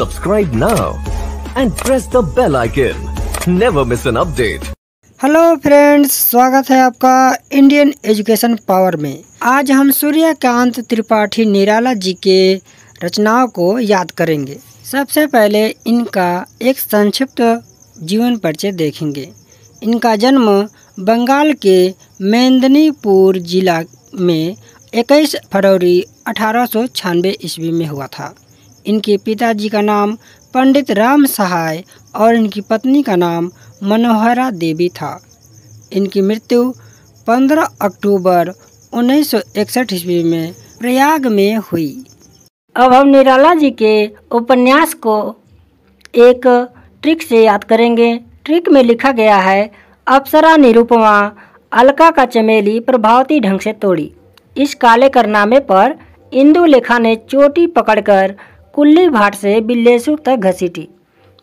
Subscribe now and press the bell icon. Never miss an update. Hello friends स्वागत है आपका Indian education power में आज हम सूर्यकांत त्रिपाठी निराला जी के रचनाओं को याद करेंगे सबसे पहले इनका एक संक्षिप्त जीवन परिचय देखेंगे इनका जन्म बंगाल के मेदिनीपुर जिला में 21 फरवरी अठारह ईस्वी में हुआ था इनके पिताजी का नाम पंडित राम सहाय और इनकी पत्नी का नाम मनोहरा देवी था इनकी मृत्यु 15 अक्टूबर 1961 ईस्वी में प्रयाग में हुई अब हम निराला जी के उपन्यास को एक ट्रिक से याद करेंगे ट्रिक में लिखा गया है अप्सरा निरुपमा अलका का चमेली प्रभावती ढंग से तोड़ी इस काले करनामे पर इंदुलेखा ने चोटी पकड़कर कुल्ली भाट से बिल्लेसुर तक घसीटी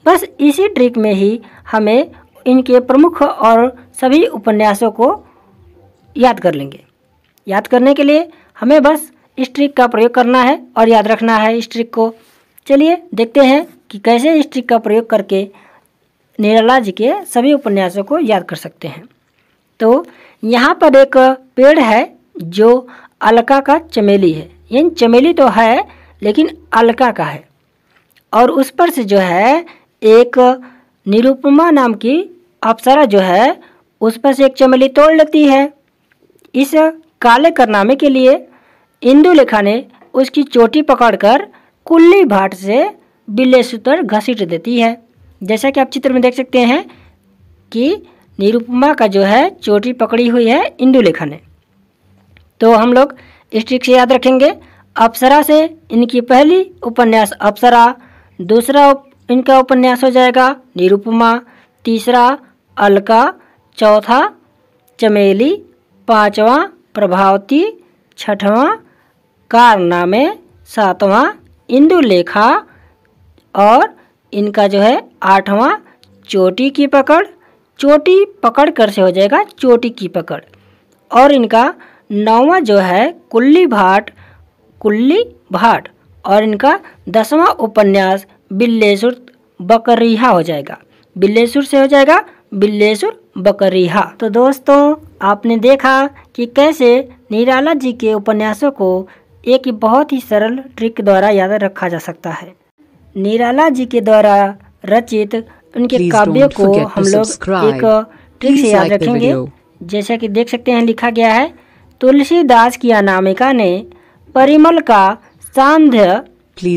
बस इसी ट्रिक में ही हमें इनके प्रमुख और सभी उपन्यासों को याद कर लेंगे याद करने के लिए हमें बस इस ट्रिक का प्रयोग करना है और याद रखना है इस ट्रिक को चलिए देखते हैं कि कैसे इस ट्रिक का प्रयोग करके निराला जी के सभी उपन्यासों को याद कर सकते हैं तो यहाँ पर एक पेड़ है जो अलका का चमेली है यानी चमेली तो है लेकिन अलका का है और उस पर से जो है एक निरुपमा नाम की अप्सरा जो है उस पर से एक चमेली तोड़ लेती है इस काले करनामे के लिए इंदुलेखा ने उसकी चोटी पकड़कर कुल्ली भाट से बिल्ले सूत्र घसीट देती है जैसा कि आप चित्र में देख सकते हैं कि निरुपमा का जो है चोटी पकड़ी हुई है इंदुलेखा ने तो हम लोग इस ट्रिक से याद रखेंगे अप्सरा से इनकी पहली उपन्यास अप्सरा दूसरा उप, इनका उपन्यास हो जाएगा निरुपमा तीसरा अलका चौथा चमेली पांचवा प्रभावती छठवां कारनामे सातवां इंदुलेखा और इनका जो है आठवां चोटी की पकड़ चोटी पकड़ कर से हो जाएगा चोटी की पकड़ और इनका नौवां जो है कुल्ली भाट कुल्ली भाट और इनका दसवां उपन्यास बिल्लेसुर बकरीहा हो जाएगा बिल्लेसुर से हो जाएगा बिल्लेसुर बकरीहा तो दोस्तों आपने देखा कि कैसे निराला जी के उपन्यासों को एक बहुत ही सरल ट्रिक द्वारा याद रखा जा सकता है निराला जी के द्वारा रचित उनके काव्य को हम लोग एक ट्रिक से याद रखेंगे जैसा कि देख सकते हैं लिखा गया है तुलसीदास की अनामिका ने परिमल का सांध्य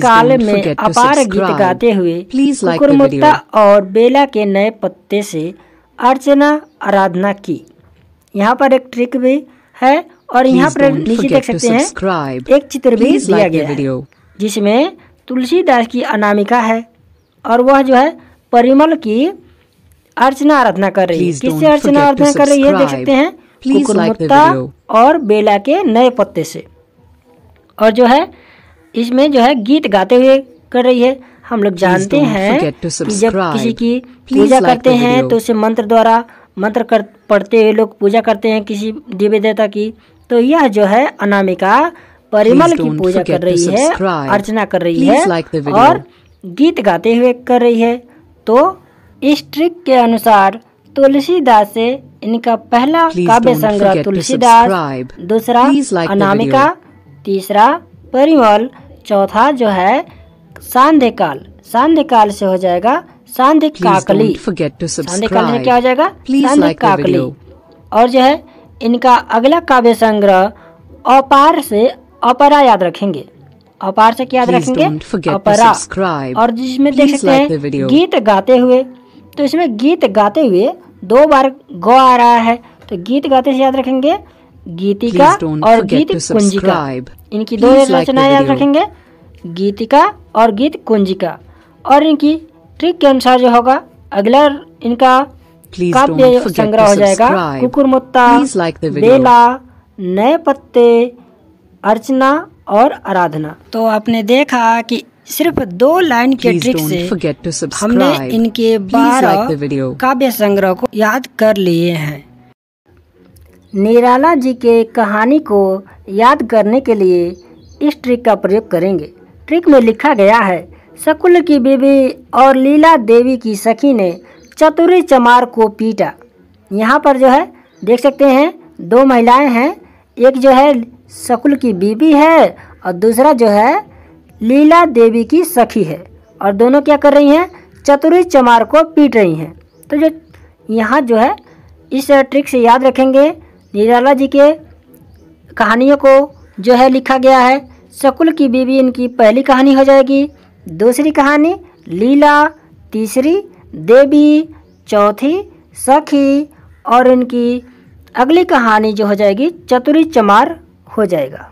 काल में अपार गीत गाते हुए कुकुरमुत्ता और बेला के नए पत्ते से अर्चना आराधना की यहाँ पर एक ट्रिक भी है और यहाँ पर नीचे देख सकते हैं एक चित्र भी दिया गया है जिसमें तुलसीदास की अनामिका है और वह जो है परिमल की अर्चना आराधना कर रही है किससे अर्चना आराधना कर रही है देख सकते हैं कुकुरमुत्ता और बेला के नए पत्ते से और जो है इसमें जो है गीत गाते हुए कर रही है हम लोग जानते हैं कि जब किसी की पूजा करते like हैं तो उसे मंत्र द्वारा मंत्र कर पढ़ते हुए लोग पूजा करते हैं किसी देवी देवता की तो यह जो है अनामिका परिमल की पूजा कर रही है अर्चना कर रही है like और गीत गाते हुए कर रही है तो इस ट्रिक के अनुसार तुलसीदास से इनका पहला काव्य संग्रह तुलसीदास दूसरा अनामिका तीसरा परिमल चौथा जो है सांध्यकाल सांध्यकाल से हो जाएगा सांध्य काकली सांध्य काल से क्या हो जाएगा सांध्य काकली और जो है इनका अगला काव्य संग्रह अपार से अपरा याद रखेंगे अपार से क्या याद रखेंगे अपरा और जिसमें देख सकते हैं गीत गाते हुए तो इसमें गीत गाते हुए दो बार गौ आ रहा है तो गीत गाते से याद रखेंगे गीतिका और गीत कुंजिका इनकी दो रचनाएं याद रखेंगे गीतिका और गीत कुंजिका और इनकी ट्रिक के अनुसार जो होगा अगला इनका काव्य संग्रह हो जाएगा कुकुर बेला नए पत्ते अर्चना और आराधना तो आपने देखा कि सिर्फ दो लाइन के ट्रिक से हमने इनके बारह like काव्य संग्रह को याद कर लिए हैं निराला जी के कहानी को याद करने के लिए इस ट्रिक का प्रयोग करेंगे ट्रिक में लिखा गया है शकुल की बीबी और लीला देवी की सखी ने चतुरी चमार को पीटा यहाँ पर जो है देख सकते हैं दो महिलाएं हैं एक जो है शकुल की बीबी है और दूसरा जो है लीला देवी की सखी है और दोनों क्या कर रही हैं चतुरी चमार को पीट रही हैं तो जो यहाँ जो है इस ट्रिक से याद रखेंगे निराला जी के कहानियों को जो है लिखा गया है शकुल की बीवी इनकी पहली कहानी हो जाएगी दूसरी कहानी लीला तीसरी देवी चौथी सखी और इनकी अगली कहानी जो हो जाएगी चतुरी चमार हो जाएगा